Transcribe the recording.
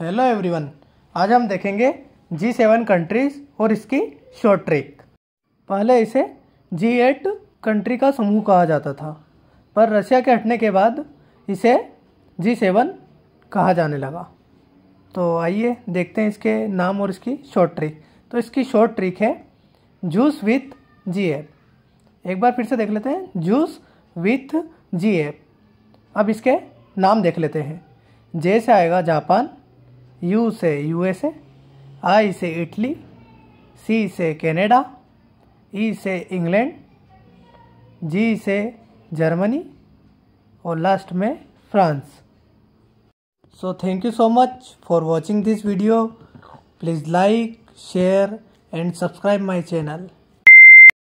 hello everyone आज हम देखेंगे जी सेवन कंट्रीज़ और इसकी शॉर्ट ट्रिक पहले इसे जी एट कंट्री का समूह कहा जाता था पर रसिया के हटने के बाद इसे जी सेवन कहा जाने लगा तो आइए देखते हैं इसके नाम और इसकी शॉर्ट ट्रिक तो इसकी शॉर्ट ट्रिक है जूस विथ जी एप एक बार फिर से देख लेते हैं जूस विथ जी एप अब इसके नाम देख लेते हैं जे से आएगा जापान यू से यूएसए आई से इटली सी से कनाडा ई से इंग्लैंड जी से जर्मनी और लास्ट में France so thank you so much for watching this video please like share and subscribe my channel